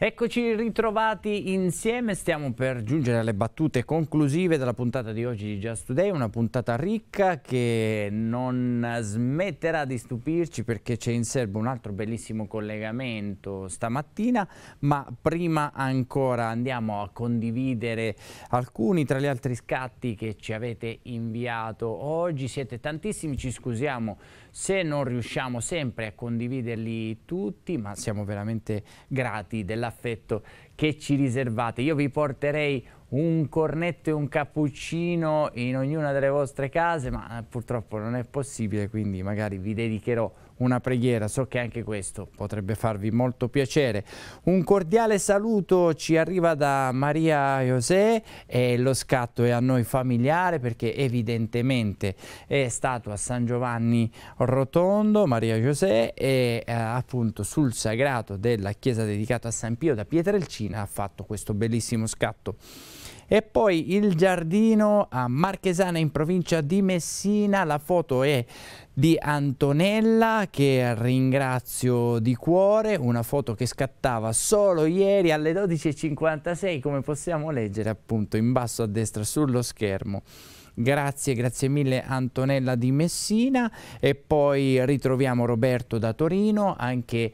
Eccoci ritrovati insieme, stiamo per giungere alle battute conclusive della puntata di oggi di Just Today, una puntata ricca che non smetterà di stupirci perché c'è in serbo un altro bellissimo collegamento stamattina, ma prima ancora andiamo a condividere alcuni tra gli altri scatti che ci avete inviato oggi, siete tantissimi, ci scusiamo se non riusciamo sempre a condividerli tutti, ma siamo veramente grati dell'affetto che ci riservate. Io vi porterei un cornetto e un cappuccino in ognuna delle vostre case, ma eh, purtroppo non è possibile, quindi magari vi dedicherò una preghiera. So che anche questo potrebbe farvi molto piacere. Un cordiale saluto ci arriva da Maria José e lo scatto è a noi familiare perché evidentemente è stato a San Giovanni Rotondo, Maria José, e eh, appunto sul sagrato della chiesa dedicata a San Pio da Pietrelcina ha fatto questo bellissimo scatto. E poi il giardino a Marchesana in provincia di Messina, la foto è di Antonella che ringrazio di cuore, una foto che scattava solo ieri alle 12.56 come possiamo leggere appunto in basso a destra sullo schermo. Grazie, grazie mille Antonella di Messina e poi ritroviamo Roberto da Torino, anche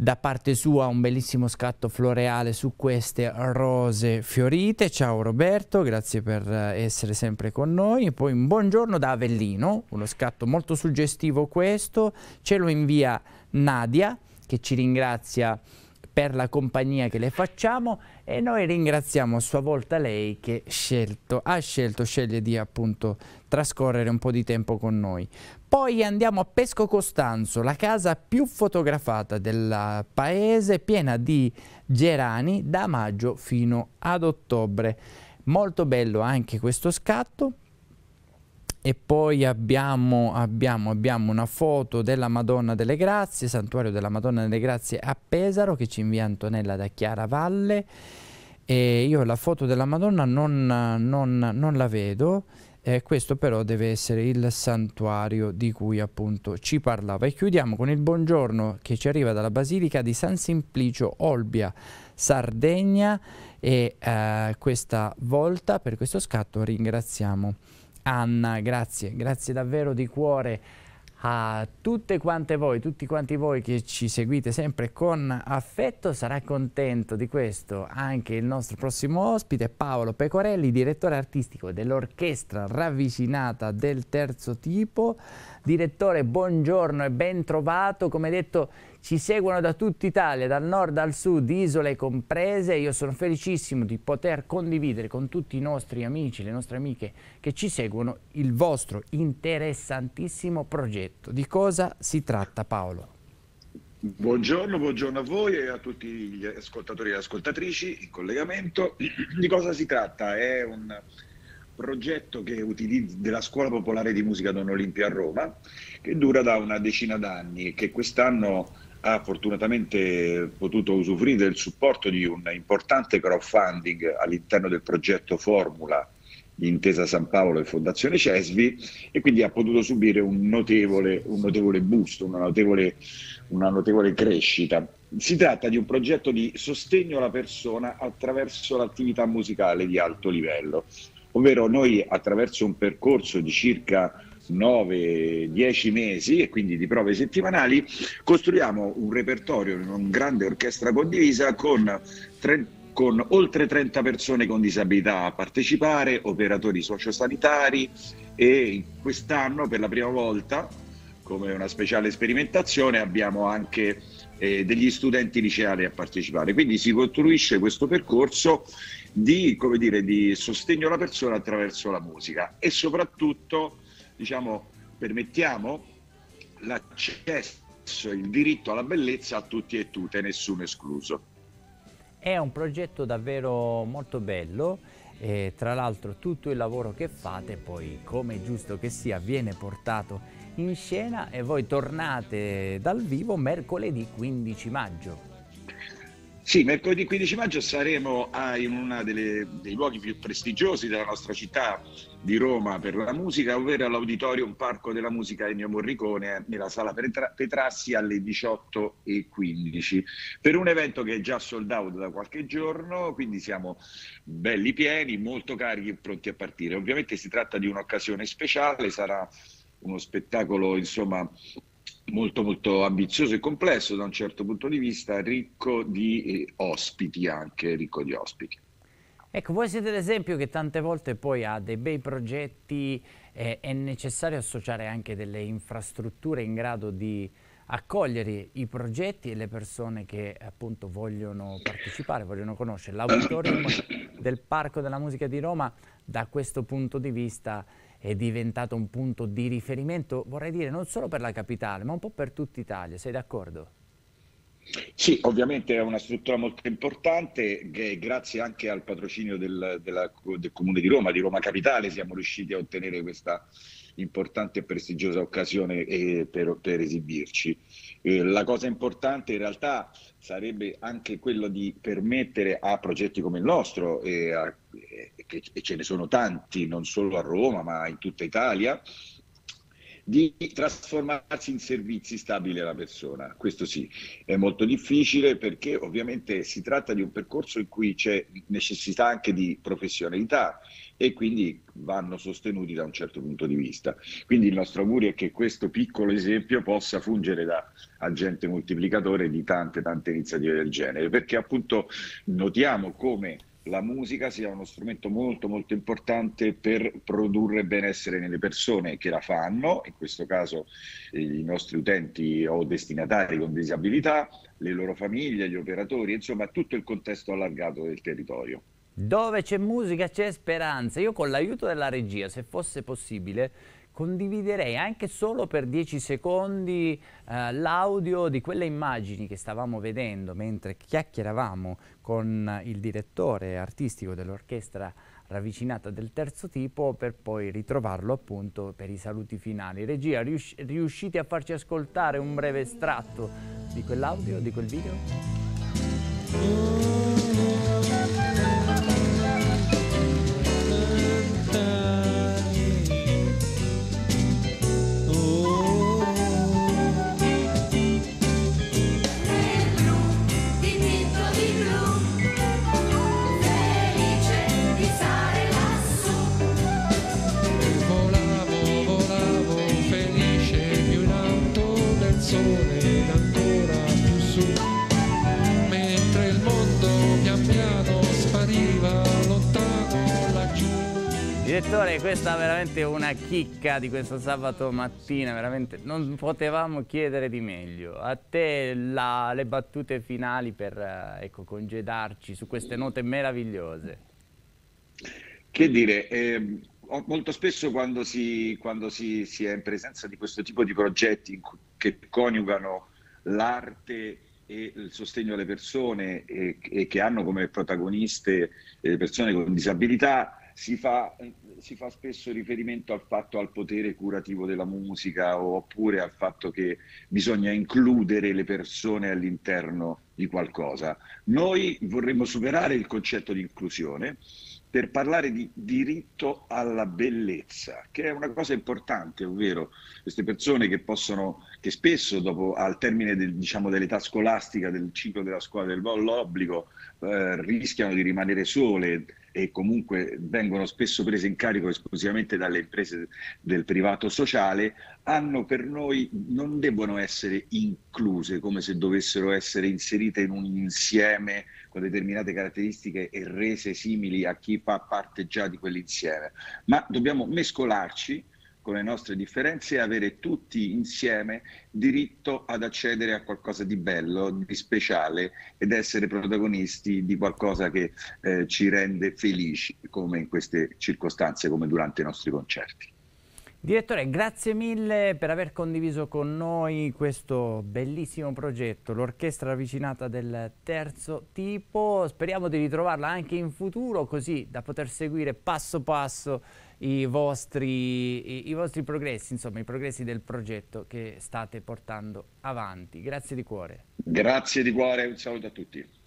da parte sua un bellissimo scatto floreale su queste rose fiorite. Ciao Roberto, grazie per eh, essere sempre con noi. E Poi un buongiorno da Avellino, uno scatto molto suggestivo questo, ce lo invia Nadia che ci ringrazia per la compagnia che le facciamo e noi ringraziamo a sua volta lei che scelto, ha scelto, sceglie di appunto trascorrere un po' di tempo con noi. Poi andiamo a Pesco Costanzo, la casa più fotografata del paese, piena di gerani da maggio fino ad ottobre. Molto bello anche questo scatto e poi abbiamo, abbiamo, abbiamo, una foto della Madonna delle Grazie, Santuario della Madonna delle Grazie a Pesaro che ci invia Antonella da Chiara Valle e io la foto della Madonna non, non, non la vedo eh, questo però deve essere il santuario di cui appunto ci parlava e chiudiamo con il buongiorno che ci arriva dalla Basilica di San Simplicio Olbia Sardegna e eh, questa volta per questo scatto ringraziamo Anna, grazie, grazie davvero di cuore a tutte quante voi, tutti quanti voi che ci seguite sempre con affetto, sarà contento di questo anche il nostro prossimo ospite Paolo Pecorelli, direttore artistico dell'Orchestra Ravvicinata del Terzo Tipo. Direttore, buongiorno e ben trovato, come detto ci seguono da tutta Italia, dal nord al sud, isole comprese. Io sono felicissimo di poter condividere con tutti i nostri amici, le nostre amiche che ci seguono il vostro interessantissimo progetto. Di cosa si tratta Paolo? Buongiorno, buongiorno a voi e a tutti gli ascoltatori e ascoltatrici in collegamento. Di cosa si tratta? È un progetto della Scuola Popolare di Musica Don Olimpia a Roma che dura da una decina d'anni e che quest'anno ha fortunatamente potuto usufruire del supporto di un importante crowdfunding all'interno del progetto Formula Intesa San Paolo e Fondazione Cesvi e quindi ha potuto subire un notevole, un notevole boost, una notevole, una notevole crescita. Si tratta di un progetto di sostegno alla persona attraverso l'attività musicale di alto livello, ovvero noi attraverso un percorso di circa 9-10 mesi e quindi di prove settimanali, costruiamo un repertorio in una grande orchestra condivisa con 30 con oltre 30 persone con disabilità a partecipare, operatori sociosanitari e quest'anno per la prima volta, come una speciale sperimentazione, abbiamo anche eh, degli studenti liceali a partecipare. Quindi si costruisce questo percorso di, dire, di sostegno alla persona attraverso la musica e soprattutto diciamo, permettiamo l'accesso, il diritto alla bellezza a tutti e tutte, nessuno escluso. È un progetto davvero molto bello e tra l'altro tutto il lavoro che fate poi, come è giusto che sia, viene portato in scena e voi tornate dal vivo mercoledì 15 maggio. Sì, mercoledì 15 maggio saremo ah, in uno dei luoghi più prestigiosi della nostra città di Roma per la musica, ovvero all'Auditorium Parco della Musica Ennio Morricone eh, nella sala Petrassi alle 18.15 per un evento che è già sold out da qualche giorno, quindi siamo belli pieni, molto carichi e pronti a partire. Ovviamente si tratta di un'occasione speciale, sarà uno spettacolo insomma molto molto ambizioso e complesso da un certo punto di vista, ricco di eh, ospiti anche, ricco di ospiti. Ecco, voi siete l'esempio che tante volte poi a dei bei progetti eh, è necessario associare anche delle infrastrutture in grado di accogliere i progetti e le persone che appunto vogliono partecipare, vogliono conoscere. L'auditorium del Parco della Musica di Roma da questo punto di vista è diventato un punto di riferimento, vorrei dire, non solo per la capitale, ma un po' per tutta Italia. Sei d'accordo? Sì, ovviamente è una struttura molto importante grazie anche al patrocinio del, della, del Comune di Roma, di Roma Capitale, siamo riusciti a ottenere questa importante e prestigiosa occasione eh, per, per, esibirci. Eh, la cosa importante in realtà sarebbe anche quello di permettere a progetti come il nostro, e, eh, a, eh, e, e ce ne sono tanti, non solo a Roma ma in tutta Italia, di trasformarsi in servizi stabili alla persona. Questo sì, è molto difficile perché ovviamente si tratta di un percorso in cui c'è necessità anche di professionalità e quindi vanno sostenuti da un certo punto di vista. Quindi il nostro augurio è che questo piccolo esempio possa fungere da agente moltiplicatore di tante tante iniziative del genere, perché appunto notiamo come la musica sia uno strumento molto molto importante per produrre benessere nelle persone che la fanno, in questo caso eh, i nostri utenti o destinatari con disabilità, le loro famiglie, gli operatori, insomma tutto il contesto allargato del territorio. Dove c'è musica c'è speranza. Io con l'aiuto della regia, se fosse possibile, condividerei anche solo per 10 secondi eh, l'audio di quelle immagini che stavamo vedendo mentre chiacchieravamo con il direttore artistico dell'orchestra ravvicinata del terzo tipo per poi ritrovarlo appunto per i saluti finali. Regia, rius riuscite a farci ascoltare un breve estratto di quell'audio, di quel video? Direttore, questa è veramente una chicca di questo sabato mattina, veramente non potevamo chiedere di meglio. A te la, le battute finali per eh, ecco, congedarci su queste note meravigliose. Che dire, eh, molto spesso quando, si, quando si, si, è in presenza di questo tipo di progetti che coniugano l'arte e il sostegno alle persone e, e che hanno come protagoniste le eh, persone con disabilità, si fa si fa spesso riferimento al fatto al potere curativo della musica oppure al fatto che bisogna includere le persone all'interno di qualcosa. Noi vorremmo superare il concetto di inclusione per parlare di diritto alla bellezza, che è una cosa importante, ovvero queste persone che possono, che spesso dopo, al termine del, diciamo, dell'età scolastica, del ciclo della scuola dell'obbligo, eh, rischiano di rimanere sole, e comunque vengono spesso prese in carico esclusivamente dalle imprese del privato sociale, hanno per noi, non devono essere incluse come se dovessero essere inserite in un insieme con determinate caratteristiche e rese simili a chi fa parte già di quell'insieme, ma dobbiamo mescolarci con le nostre differenze e avere tutti insieme diritto ad accedere a qualcosa di bello, di speciale ed essere protagonisti di qualcosa che eh, ci rende felici come in queste circostanze, come durante i nostri concerti. Direttore, grazie mille per aver condiviso con noi questo bellissimo progetto, l'orchestra ravvicinata del terzo tipo. Speriamo di ritrovarla anche in futuro così da poter seguire passo passo i vostri, i, i vostri progressi, insomma i progressi del progetto che state portando avanti. Grazie di cuore. Grazie di cuore, un saluto a tutti.